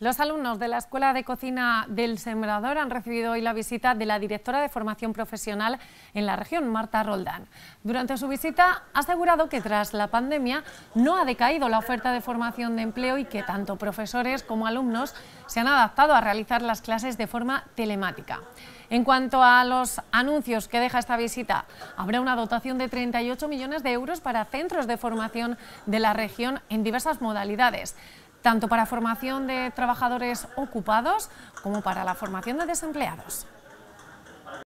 Los alumnos de la Escuela de Cocina del Sembrador han recibido hoy la visita de la directora de formación profesional en la región, Marta Roldán. Durante su visita ha asegurado que tras la pandemia no ha decaído la oferta de formación de empleo y que tanto profesores como alumnos se han adaptado a realizar las clases de forma telemática. En cuanto a los anuncios que deja esta visita, habrá una dotación de 38 millones de euros para centros de formación de la región en diversas modalidades tanto para formación de trabajadores ocupados como para la formación de desempleados.